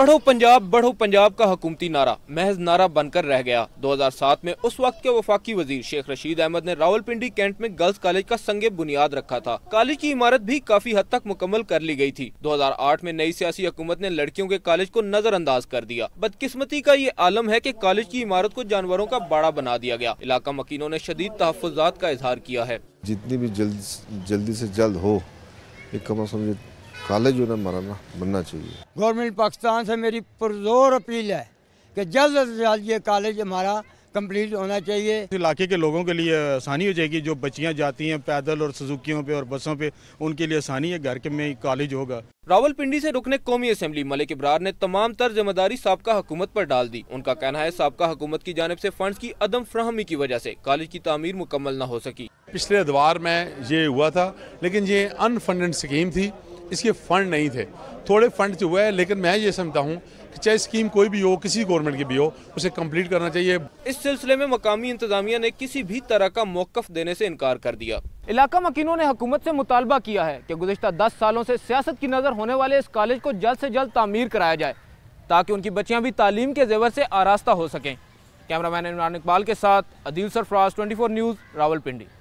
पढ़ो पंजाब बढ़ो पंजाब का हकूमती नारा महज नारा बनकर रह गया 2007 में उस वक्त के वफाकी वजीर शेख रशीद अहमद ने रावलपिंडी कैंट में गर्ल्स कॉलेज का संगे बुनियाद रखा था कॉलेज की इमारत भी काफी हद तक मुकम्मल कर ली गई थी 2008 में नई सियासी हुकूमत ने लड़कियों के कॉलेज को नजरअंदाज कर दिया बदकिस्मती का ये आलम है की कॉलेज की इमारत को जानवरों का बाड़ा बना दिया गया इलाका मकीनों ने शदीद तहफात का इजहार किया है जितनी भी जल्द जल्दी ऐसी जल्द हो कम अज कम कॉलेज उन्हें बनाना बनना चाहिए गवर्नमेंट पाकिस्तान से मेरी पुरजोर अपील है कि जल्द से जल्द ये कॉलेज हमारा कंप्लीट होना चाहिए इलाके के लोगों के लिए आसानी हो जाएगी जो बच्चियां जाती हैं पैदल और सुजुकियों पे और बसों पे उनके लिए आसानी है घर के में कॉलेज होगा रावलपिंडी से रुकने कौमी असम्बली मलिक इब्रार ने तमाम तर जिम्मेदारी सबका हुकूमत पर डाल दी उनका कहना है सबका हुकूमत की जानब ऐसी फंड की अदम फ्राहमी की वजह ऐसी कॉलेज की तमीर मुकम्मल न हो सकी पिछले अदवार में ये हुआ था लेकिन ये अनफंडेड स्कीम थी इसके फंड नहीं थे थोड़े फंड जो तो हुए लेकिन मैं ये समझता हूँ कि चाहे स्कीम कोई भी हो किसी गवर्नमेंट की भी हो उसे कंप्लीट करना चाहिए इस सिलसिले में मकामी इंतजामिया ने किसी भी तरह का मौकफ देने से इनकार कर दिया इलाका मकीनों ने हुकूमत से मुतालबा किया है कि गुजशत दस सालों से सियासत की नज़र होने वाले इस कॉलेज को जल्द से जल्द तामीर कराया जाए ताकि उनकी बच्चियाँ भी तालीम के जेवर से आरास्ता हो सकें कैमरा मैन इमरान इकबाल के साथ अदील सरफराज ट्वेंटी न्यूज़ रावल पिंडी